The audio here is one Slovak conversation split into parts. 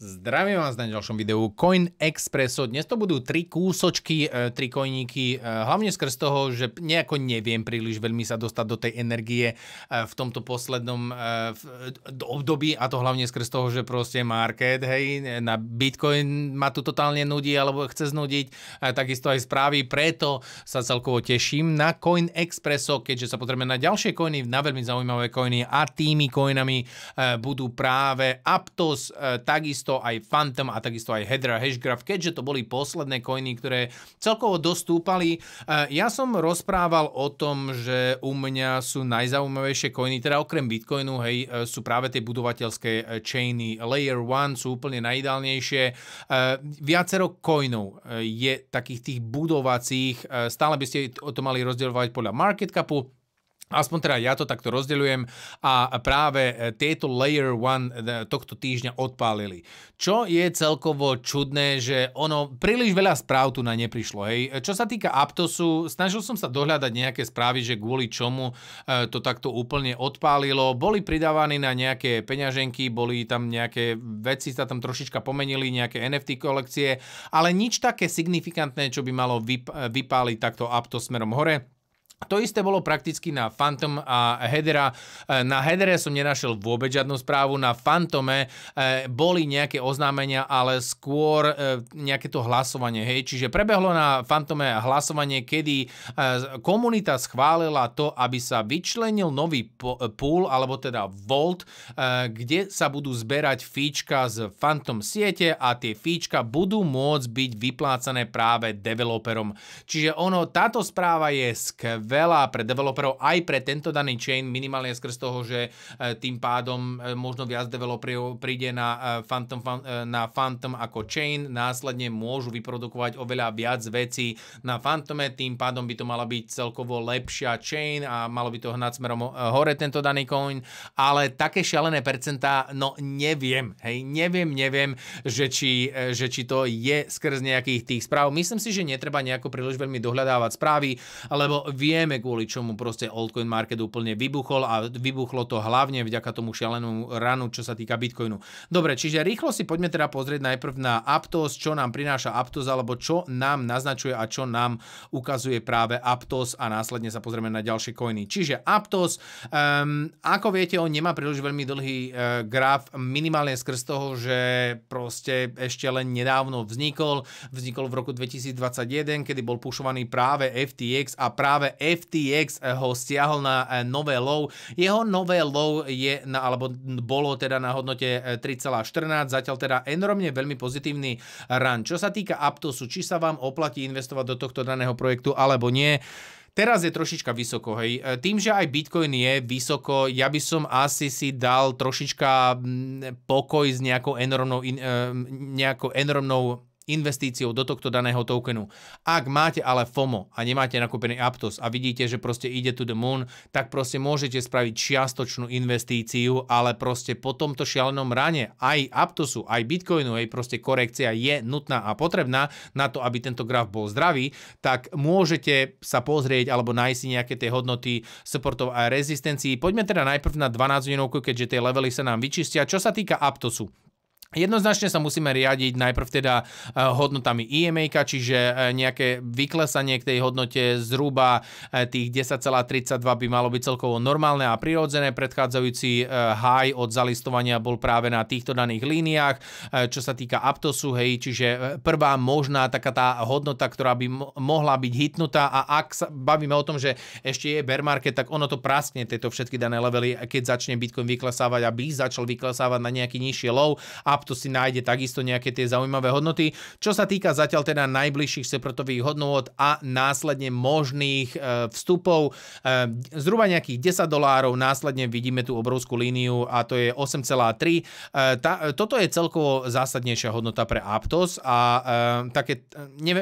Zdravím vás na ďalšom videu Coin Expresso. Dnes to budú tri kúsočky, e, tri kojníky. E, hlavne skrz toho, že nejako neviem príliš veľmi sa dostať do tej energie e, v tomto poslednom období a to hlavne skrz toho, že proste market, hej, na Bitcoin ma tu totálne nudí alebo chce znudiť, takisto aj správy, preto sa celkovo teším na Coin Expresso, keďže sa potrebujeme na ďalšie coiny, na veľmi zaujímavé coiny a tými coinami budú práve Aptos, takisto takisto aj Phantom a takisto aj Hedra Hashgraph, keďže to boli posledné coiny, ktoré celkovo dostúpali. E, ja som rozprával o tom, že u mňa sú najzaujímavejšie koiny, teda okrem Bitcoinu, hej, e, sú práve tie budovateľské e, chainy. Layer 1 sú úplne najideálnejšie. Viacero koinov je takých tých budovacích, stále by ste to mali rozdielovať podľa market capu, Aspoň teda ja to takto rozdeľujem a práve e, tieto Layer 1 e, tohto týždňa odpálili. Čo je celkovo čudné, že ono príliš veľa správ tu na neprišlo. Hej. E, čo sa týka Aptosu, snažil som sa dohľadať nejaké správy, že kvôli čomu to takto úplne odpálilo. Boli pridávaní na nejaké peňaženky, boli tam nejaké veci, sa tam trošička pomenili, nejaké NFT kolekcie, ale nič také signifikantné, čo by malo vypáliť takto Aptos smerom hore. To isté bolo prakticky na Phantom a Hedera. E, na Hedere som nenašiel vôbec žiadnu správu, na Phantome e, boli nejaké oznámenia, ale skôr e, nejaké to hlasovanie. Hej. Čiže prebehlo na Phantome hlasovanie, kedy komunita schválila to, aby sa vyčlenil nový pool, alebo teda Volt, kde sa budú zberať fíčka z Phantom siete a tie fíčka budú môcť byť vyplácané práve developerom. Čiže ono, táto správa je skvelá veľa pre developerov, aj pre tento daný chain, minimálne skrz toho, že e, tým pádom e, možno viac developerov príde na e, Phantom, na Phantom ako chain, následne môžu vyprodukovať oveľa viac vecí na Phantome, tým pádom by to mala byť celkovo lepšia chain a malo by to hnať smerom hore tento daný coin, ale také šialené percentá, no neviem, hej, neviem, neviem, že či, že či to je skrz nejakých tých správ. Myslím si, že netreba nejako príliš veľmi dohľadávať správy, lebo vie vieme, kvôli čomu proste altcoin market úplne vybuchol a vybuchlo to hlavne vďaka tomu šialenú ranu, čo sa týka Bitcoinu. Dobre, čiže rýchlo si poďme teda pozrieť najprv na Aptos, čo nám prináša Aptos, alebo čo nám naznačuje a čo nám ukazuje práve Aptos a následne sa pozrieme na ďalšie coiny. Čiže Aptos, um, ako viete, on nemá príliš veľmi dlhý uh, graf, minimálne skrz toho, že proste ešte len nedávno vznikol. Vznikol v roku 2021, kedy bol pušovaný práve FTX a práve FTX eh, ho stiahol na eh, nové low. Jeho nové low je, na, alebo bolo teda na hodnote 3,14, eh, zatiaľ teda enormne veľmi pozitívny run. Čo sa týka Aptosu, či sa vám oplatí investovať do tohto daného projektu alebo nie, Teraz je trošička vysoko, hej. Tým, že aj Bitcoin je vysoko, ja by som asi si dal trošička mm, pokoj s nejakou enormnou, nejakou enormnou investíciou do tohto daného tokenu. Ak máte ale FOMO a nemáte nakúpený Aptos a vidíte, že proste ide to the moon, tak proste môžete spraviť čiastočnú investíciu, ale proste po tomto šialenom rane aj Aptosu, aj Bitcoinu, aj proste korekcia je nutná a potrebná na to, aby tento graf bol zdravý, tak môžete sa pozrieť alebo nájsť nejaké tie hodnoty supportov a rezistencií. Poďme teda najprv na 12 hodinovku, keďže tie levely sa nám vyčistia. Čo sa týka Aptosu, Jednoznačne sa musíme riadiť najprv teda eh, hodnotami EMA, čiže eh, nejaké vyklesanie k tej hodnote zhruba eh, tých 10,32 by malo byť celkovo normálne a prirodzené. Predchádzajúci high od zalistovania bol práve na týchto daných líniách, čo sa týka Aptosu, hej, čiže prvá možná taká tá hodnota, ktorá by mohla byť hitnutá a ak sa bavíme o tom, že ešte je bear market, tak ono to praskne tieto všetky dané levely, keď začne Bitcoin vyklesávať, by začal vyklesávať na nejaký nižší low a map, si nájde takisto nejaké tie zaujímavé hodnoty. Čo sa týka zatiaľ teda najbližších sepretových hodnot a následne možných e, vstupov, e, zhruba nejakých 10 dolárov, následne vidíme tú obrovskú líniu a to je 8,3. E, toto je celkovo zásadnejšia hodnota pre Aptos a také,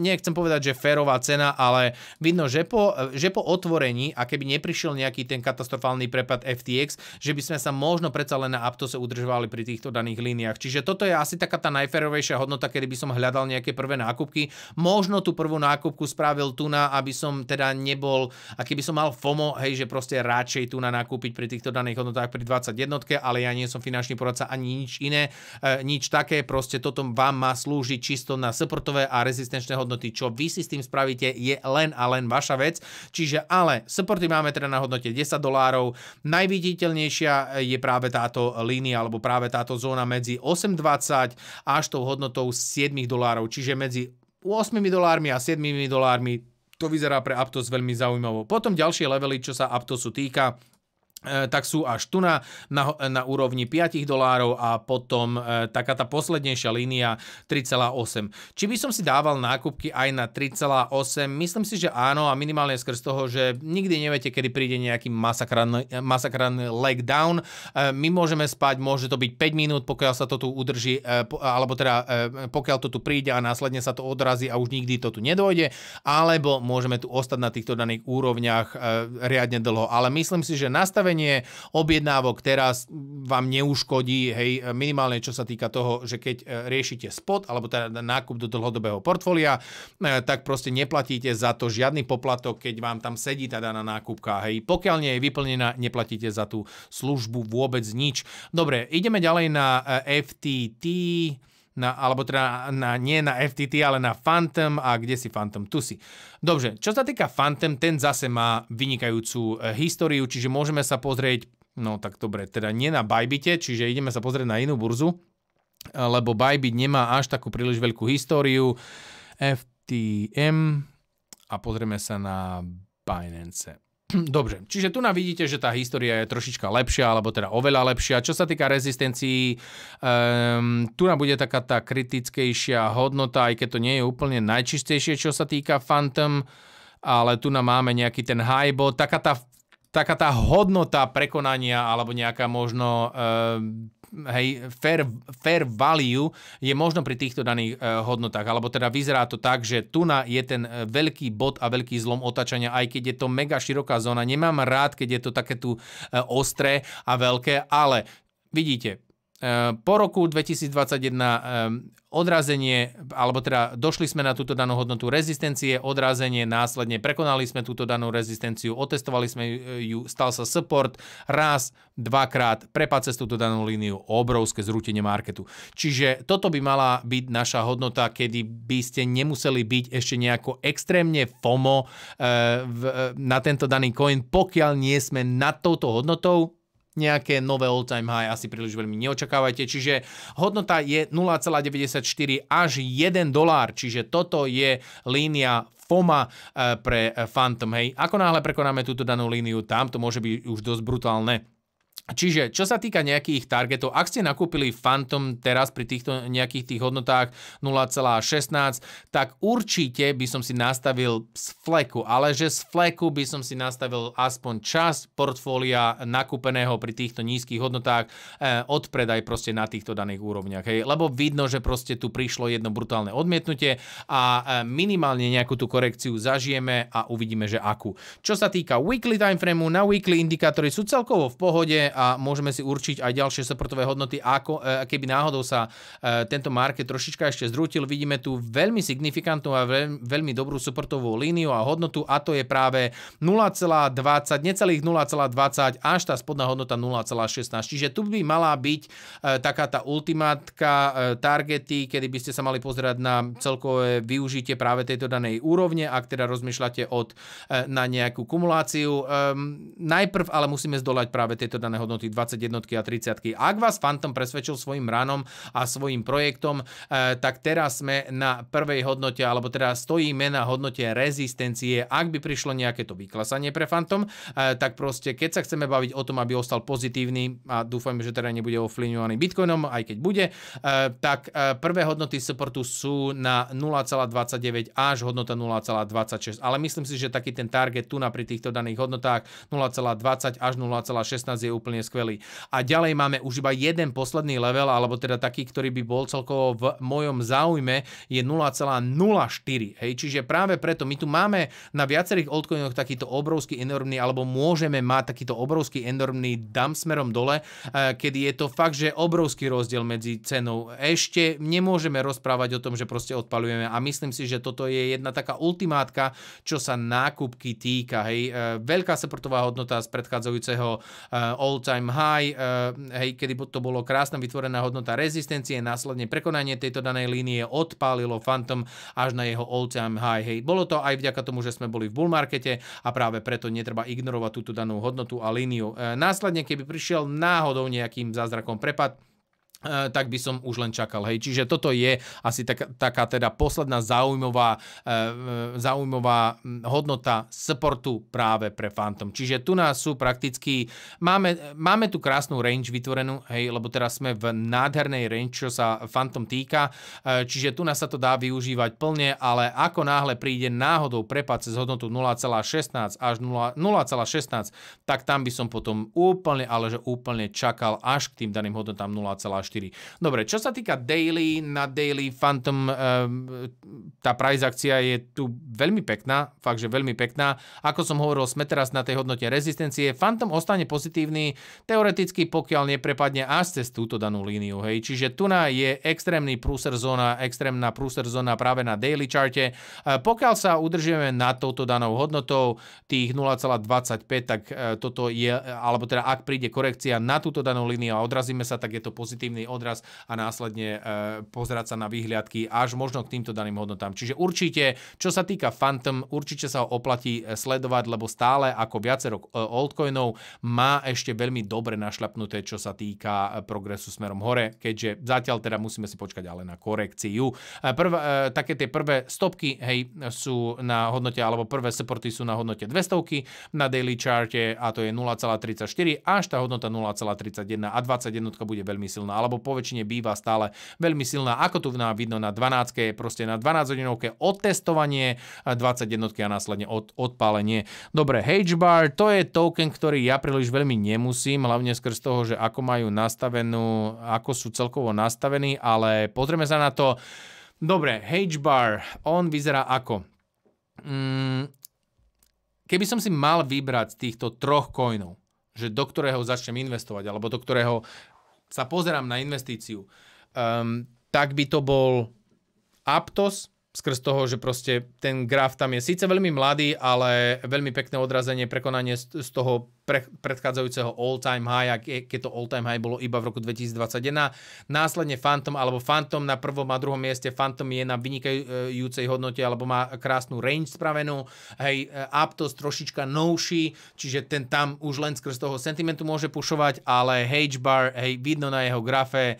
nechcem povedať, že férová cena, ale vidno, že po, že po otvorení, a keby neprišiel nejaký ten katastrofálny prepad FTX, že by sme sa možno predsa len na Aptose udržovali pri týchto daných líniách. Čiže Čiže toto je asi taká tá najferovejšia hodnota, kedy by som hľadal nejaké prvé nákupky. Možno tú prvú nákupku spravil tu na, aby som teda nebol, a keby som mal FOMO, hej, že proste radšej tu na nákupiť pri týchto daných hodnotách pri 21, ale ja nie som finančný poradca ani nič iné, e, nič také, proste toto vám má slúžiť čisto na supportové a rezistenčné hodnoty. Čo vy si s tým spravíte, je len a len vaša vec. Čiže ale supporty máme teda na hodnote 10 dolárov. Najviditeľnejšia je práve táto línia alebo práve táto zóna medzi 8 8,20 až tou hodnotou 7 dolárov, čiže medzi 8 dolármi a 7 dolármi to vyzerá pre Aptos veľmi zaujímavo. Potom ďalšie levely, čo sa Aptosu týka, E, tak sú až tu na, na, na úrovni 5 dolárov a potom e, taká tá poslednejšia línia 3,8. Či by som si dával nákupky aj na 3,8? Myslím si, že áno a minimálne skrz toho, že nikdy neviete, kedy príde nejaký masakranný, e, leg down. E, my môžeme spať, môže to byť 5 minút, pokiaľ sa to tu udrží, e, po, alebo teda e, pokiaľ to tu príde a následne sa to odrazí a už nikdy to tu nedojde, alebo môžeme tu ostať na týchto daných úrovniach e, riadne dlho. Ale myslím si, že nastavenie nastavenie objednávok teraz vám neuškodí, hej, minimálne čo sa týka toho, že keď e, riešite spot alebo teda nákup do dlhodobého portfólia, e, tak proste neplatíte za to žiadny poplatok, keď vám tam sedí teda na nákupka, hej. Pokiaľ nie je vyplnená, neplatíte za tú službu vôbec nič. Dobre, ideme ďalej na e, FTT na, alebo teda na, nie na FTT, ale na Phantom a kde si Phantom, tu si. Dobre, čo sa týka Phantom, ten zase má vynikajúcu e, históriu, čiže môžeme sa pozrieť, no tak dobre, teda nie na Bybite, čiže ideme sa pozrieť na inú burzu, lebo Bybit nemá až takú príliš veľkú históriu. FTM a pozrieme sa na Binance. Dobre, čiže tu nám vidíte, že tá história je trošička lepšia, alebo teda oveľa lepšia. Čo sa týka rezistencií, um, tu nám bude taká tá kritickejšia hodnota, aj keď to nie je úplne najčistejšie, čo sa týka Phantom, ale tu nám máme nejaký ten high bot, taká tá, taká tá hodnota prekonania, alebo nejaká možno um, hej, fair, fair value je možno pri týchto daných e, hodnotách, alebo teda vyzerá to tak, že tu na je ten eh, veľký bod a veľký zlom otačania, aj keď je to mega široká zóna. Nemám rád, keď je to také tu e, ostré a veľké, ale vidíte, Ehm, po roku 2021 ehm, odrazenie, alebo teda došli sme na túto danú hodnotu rezistencie, odrazenie, následne prekonali sme túto danú rezistenciu, otestovali sme ju, stal sa support raz, dvakrát, prepad cez túto danú líniu, obrovské zrútenie marketu. Čiže toto by mala byť naša hodnota, kedy by ste nemuseli byť ešte nejako extrémne FOMO ehm, na tento daný coin, pokiaľ nie sme nad touto hodnotou, nejaké nové all-time high asi príliš veľmi neočakávajte. Čiže hodnota je 0,94 až 1 dolár, čiže toto je línia FOMA eh, pre eh, Phantom. Hej, ako náhle prekonáme túto danú líniu, tam to môže byť už dosť brutálne Čiže čo sa týka nejakých targetov, ak ste nakúpili Phantom teraz pri týchto nejakých tých hodnotách 0,16, tak určite by som si nastavil z fleku, ale že z fleku by som si nastavil aspoň časť portfólia nakúpeného pri týchto nízkych hodnotách eh, odpredaj proste na týchto daných úrovniach. Hej. Lebo vidno, že proste tu prišlo jedno brutálne odmietnutie a eh, minimálne nejakú tú korekciu zažijeme a uvidíme, že akú. Čo sa týka weekly timeframeu, na weekly indikátory sú celkovo v pohode eh, a môžeme si určiť aj ďalšie soportové hodnoty, ako, e, keby náhodou sa e, tento market trošička ešte zrútil. Vidíme tu veľmi signifikantnú a veľmi dobrú supportovú líniu a hodnotu a to je práve 0,20, necelých 0,20 až tá spodná hodnota 0,16. Čiže tu by mala byť e, taká tá ultimátka targety, kedy by ste sa mali pozerať na celkové využitie práve tejto danej úrovne, ak teda rozmýšľate od, na nejakú kumuláciu. Ehm, najprv ale musíme zdolať práve tieto dané hodnoty hodnoty 21 a 30. Ak vás Phantom presvedčil svojim ránom a svojim projektom, e, tak teraz sme na prvej hodnote, alebo teda stojíme na hodnote rezistencie. Ak by prišlo nejaké to vyklasanie pre Phantom, e, tak proste keď sa chceme baviť o tom, aby ostal pozitívny a dúfajme, že teda nebude ovplyvňovaný Bitcoinom, aj keď bude, e, tak prvé hodnoty supportu sú na 0,29 až hodnota 0,26. Ale myslím si, že taký ten target tu na pri týchto daných hodnotách 0,20 až 0,16 je úplne úplne skvelý. A ďalej máme už iba jeden posledný level, alebo teda taký, ktorý by bol celkovo v mojom záujme, je 0,04. Hej, čiže práve preto my tu máme na viacerých altcoinoch takýto obrovský enormný, alebo môžeme mať takýto obrovský enormný dump smerom dole, eh, kedy je to fakt, že obrovský rozdiel medzi cenou. Ešte nemôžeme rozprávať o tom, že proste odpalujeme a myslím si, že toto je jedna taká ultimátka, čo sa nákupky týka. Hej. Eh, veľká seportová hodnota z predchádzajúceho old eh, all-time high, eh, hej, kedy to bolo krásna vytvorená hodnota rezistencie, následne prekonanie tejto danej línie odpálilo Phantom až na jeho all-time high. Hej. Bolo to aj vďaka tomu, že sme boli v bull markete a práve preto netreba ignorovať túto danú hodnotu a líniu. Eh, následne, keby prišiel náhodou nejakým zázrakom prepad, E, tak by som už len čakal. Hej. Čiže toto je asi tak, taká teda posledná zaujímavá, e, e zaujímavá hodnota sportu práve pre Phantom. Čiže tu nás sú prakticky, máme, máme tu krásnu range vytvorenú, hej, lebo teraz sme v nádhernej range, čo sa Phantom týka, e, čiže tu nás sa to dá využívať plne, ale ako náhle príde náhodou prepad cez hodnotu 0,16 až 0,16, tak tam by som potom úplne, ale že úplne čakal až k tým daným hodnotám 0,16 4. Dobre, čo sa týka daily, na daily Phantom eh, tá price akcia je tu veľmi pekná, fakt, že veľmi pekná. Ako som hovoril, sme teraz na tej hodnote rezistencie. Phantom ostane pozitívny teoreticky, pokiaľ neprepadne až cez túto danú líniu. Hej. Čiže tu je extrémny prúser zóna, extrémna prúser zóna práve na daily charte. Eh, pokiaľ sa udržujeme na touto danou hodnotou tých 0,25, tak eh, toto je, alebo teda ak príde korekcia na túto danú líniu a odrazíme sa, tak je to pozitívny správny odraz a následne e, pozerať sa na výhľadky až možno k týmto daným hodnotám. Čiže určite, čo sa týka Phantom, určite sa ho oplatí e, sledovať, lebo stále ako viacero e, altcoinov má ešte veľmi dobre našľapnuté, čo sa týka progresu smerom hore, keďže zatiaľ teda musíme si počkať ale na korekciu. Prv, také tie prvé stopky hej, sú na hodnote, alebo prvé supporty sú na hodnote 200 na daily charte a to je 0,34 až tá hodnota 0,31 a 21 bude veľmi silná, ale alebo po väčšine býva stále veľmi silná. Ako tu nám vidno na 12 je proste na 12 hodinovke otestovanie, 20 jednotky a následne od, odpálenie. Dobre, HBAR to je token, ktorý ja príliš veľmi nemusím, hlavne skrz toho, že ako majú nastavenú, ako sú celkovo nastavení, ale pozrieme sa na to. Dobre, HBAR, on vyzerá ako? Mm, keby som si mal vybrať z týchto troch coinov, že do ktorého začnem investovať, alebo do ktorého sa pozerám na investíciu, um, tak by to bol Aptos, skrz toho, že proste ten graf tam je síce veľmi mladý, ale veľmi pekné odrazenie, prekonanie z toho pre, predchádzajúceho all-time high, je, keď to all-time high bolo iba v roku 2021. Následne Phantom, alebo Phantom na prvom a druhom mieste, Phantom je na vynikajúcej hodnote, alebo má krásnu range spravenú, hej, Aptos trošička novší, čiže ten tam už len skrz toho sentimentu môže pušovať, ale H-bar, hej, vidno na jeho grafe,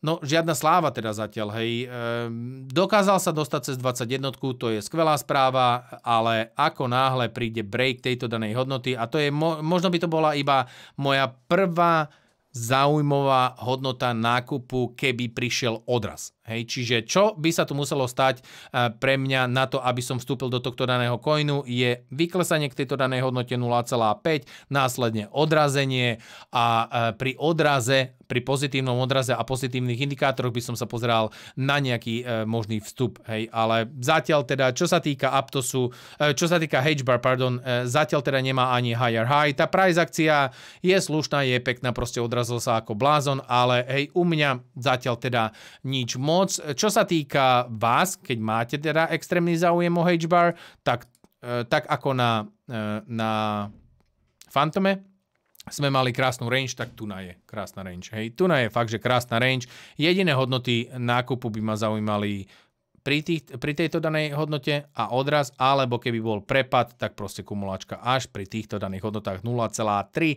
No, žiadna sláva teda zatiaľ, hej. Ehm, dokázal sa dostať cez 21, to je skvelá správa, ale ako náhle príde break tejto danej hodnoty, a to je, možno by to bola iba moja prvá zaujímavá hodnota nákupu, keby prišiel odraz. Hej, čiže čo by sa tu muselo stať e, pre mňa na to, aby som vstúpil do tohto daného coinu, je vyklesanie k tejto danej hodnote 0,5, následne odrazenie a e, pri odraze, pri pozitívnom odraze a pozitívnych indikátoroch by som sa pozeral na nejaký e, možný vstup. Hej, ale zatiaľ teda, čo sa týka Aptosu, čo sa týka Hedgebar, pardon, zatiaľ teda nemá ani higher high. Tá price akcia je slušná, je pekná, proste odrazil sa ako blázon, ale hej, u mňa zatiaľ teda nič možné moc. Čo sa týka vás, keď máte teda extrémny záujem o HBAR, tak, e, tak ako na, e, na Fantome, sme mali krásnu range, tak tu na je krásna range. Hej, tu na je fakt, že krásna range. Jediné hodnoty nákupu by ma zaujímali pri, tých, pri tejto danej hodnote a odraz, alebo keby bol prepad, tak proste kumulačka až pri týchto daných hodnotách 0,338, eh,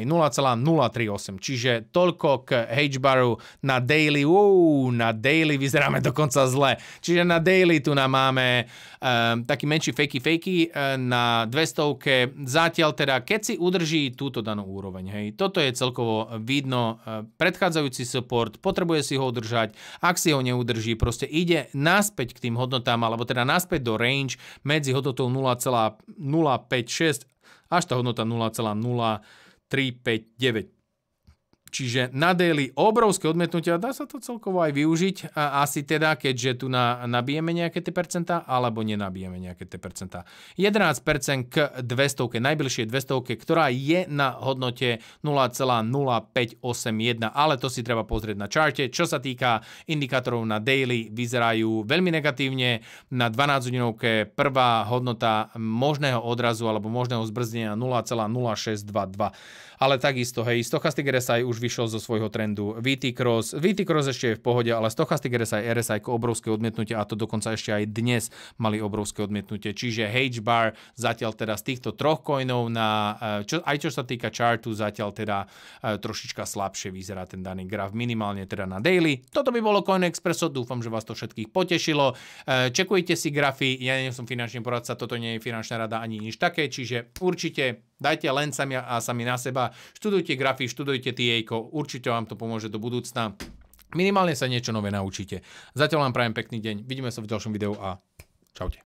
hej, 0,038. Čiže toľko k H-baru na daily, uú, na daily vyzeráme dokonca zle. Čiže na daily tu nám máme um, taký menší fakey fakey eh, na 200 zatiaľ teda, keď si udrží túto danú úroveň, hej, toto je celkovo vidno, predchádzajúci support, potrebuje si ho udržať, ak si ho neudrží, proste proste ide naspäť k tým hodnotám, alebo teda naspäť do range medzi hodnotou 0,056 až tá hodnota 0,0359. Čiže na daily obrovské odmietnutia, dá sa to celkovo aj využiť, a asi teda, keďže tu na, nabijeme nejaké tie percentá, alebo nenabijeme nejaké tie percentá. 11% k 200, najbližšie 200, ktorá je na hodnote 0,0581, ale to si treba pozrieť na čarte. Čo sa týka indikátorov na daily, vyzerajú veľmi negatívne. Na 12 hodinovke prvá hodnota možného odrazu alebo možného zbrzdenia 0,0622 ale takisto, hej, Stochastic RSI už vyšiel zo svojho trendu, VT Cross, VT Cross ešte je v pohode, ale Stochastic RSI, RSI obrovské odmietnutie a to dokonca ešte aj dnes mali obrovské odmietnutie. Čiže HBAR zatiaľ teda z týchto troch coinov na, eh, čo, aj čo sa týka chartu, zatiaľ teda eh, trošička slabšie vyzerá ten daný graf, minimálne teda na daily. Toto by bolo Coin Expresso, dúfam, že vás to všetkých potešilo. Eh, čekujte si grafy, ja nie som finančný poradca, toto nie je finančná rada ani nič také, čiže určite Dajte len sami a sami na seba. Študujte grafy, študujte TA, určite vám to pomôže do budúcna. Minimálne sa niečo nové naučíte. Zatiaľ vám prajem pekný deň, vidíme sa v ďalšom videu a čaute.